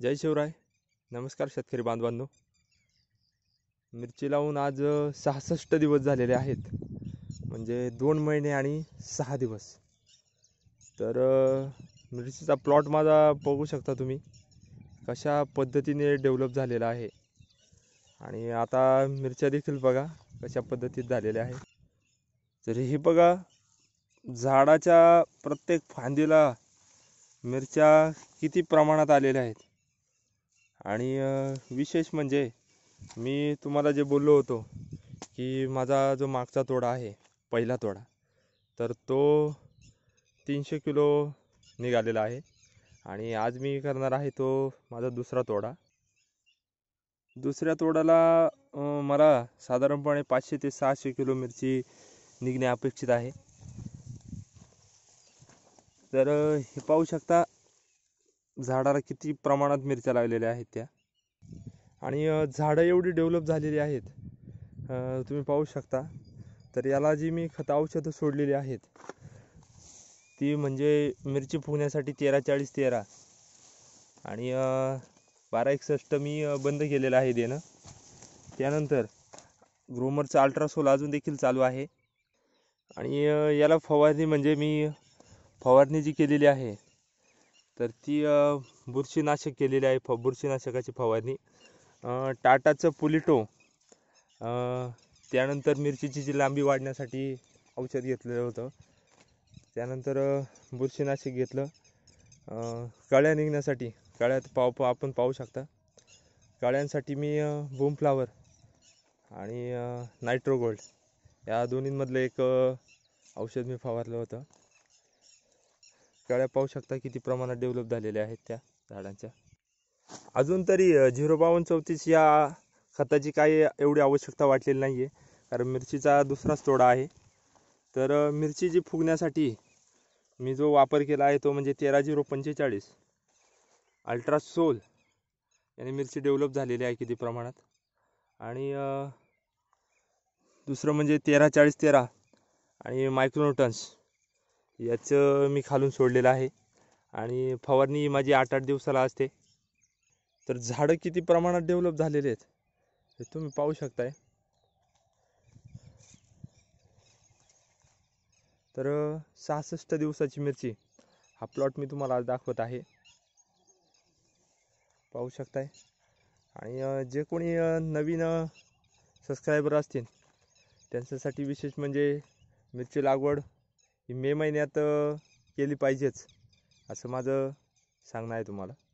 जय शिवराय नमस्कार शेतकरी बांधवांनो मिरची लावून आज सहासष्ट दिवस झालेले आहेत म्हणजे दोन महिने आणि सहा दिवस तर मिरचीचा प्लॉट माझा बघू शकता तुम्ही कशा पद्धतीने डेव्हलप झालेला आहे आणि आता मिरच्या देखील बघा कशा पद्धतीत झालेल्या आहे तर हे बघा झाडाच्या प्रत्येक फांदीला मिरच्या किती प्रमाणात आलेल्या आहेत आणि विशेष म्हणजे मी तुम्हाला जे बोललो होतो की माझा जो मागचा तोडा आहे पहिला तोडा तर तो तीनशे किलो निघालेला आहे आणि आज मी करणार आहे तो माझा दुसरा तोडा दुसऱ्या तोडाला मला साधारणपणे पाचशे ते सहाशे किलो मिरची निघणे अपेक्षित आहे तर हे पाहू शकता झाडाला किती प्रमाणात मिरच्या लावलेल्या आहेत त्या आणि झाडं एवढी डेव्हलप झालेली आहेत तुम्ही पाहू शकता तर याला जी मी खत औषधं सोडलेली आहेत ती म्हणजे मिरची फुगण्यासाठी तेरा चाळीस तेरा आणि बारा एकसष्ट मी बंद केलेलं आहे देणं त्यानंतर ग्रोमरचं अल्ट्रासोल अजून देखील चालू आहे आणि याला फवारणी म्हणजे मी फवारणी जी केलेली आहे तर ती बुरशीनाशक केलेली आहे फ बुरशीनाशकाची फवारणी टाटाचं पुलिटो त्यानंतर मिरचीची जी लांबी वाढण्यासाठी औषध घेतलेलं होतं त्यानंतर बुरशीनाशक घेतलं कळ्या निघण्यासाठी कळ्यात पाव पा आपण पाहू शकता कळ्यांसाठी मी बूम फ्लावर आणि नायट्रो गोल्ड या दोन्हींमधलं एक औषध मी फवारलं होतं कळ्या पाहू शकता किती प्रमाणात डेव्हलप झालेल्या आहेत त्या झाडांच्या अजून तरी झिरो बावन चौतीस या खताची काही एवढी आवश्यकता वाटलेली नाही आहे कारण मिरचीचा दुसराच तोडा आहे तर मिरची जी फुगण्यासाठी मी जो वापर केला आहे तो म्हणजे तेरा झिरो पंचेचाळीस अल्ट्रासोल याने मिरची डेव्हलप झालेली आहे किती प्रमाणात आणि दुसरं म्हणजे तेरा चाळीस तेरा आणि मायक्रोनोटन्स याचं मी खालून सोडलेलं आहे आणि फवारणी माझी आठ आठ दिवसाला असते तर झाडं किती प्रमाणात डेव्हलप झालेले आहेत हे तुम्ही पाहू शकताय तर सहासष्ट दिवसाची मिरची हा प्लॉट मी तुम्हाला आज दाखवत आहे पाहू शकताय आणि जे कोणी नवीन सबस्क्रायबर असतील त्यांच्यासाठी विशेष म्हणजे मिरची लागवड ही मे महिन्यात केली पाहिजेच असं माझं सांगणं आहे तुम्हाला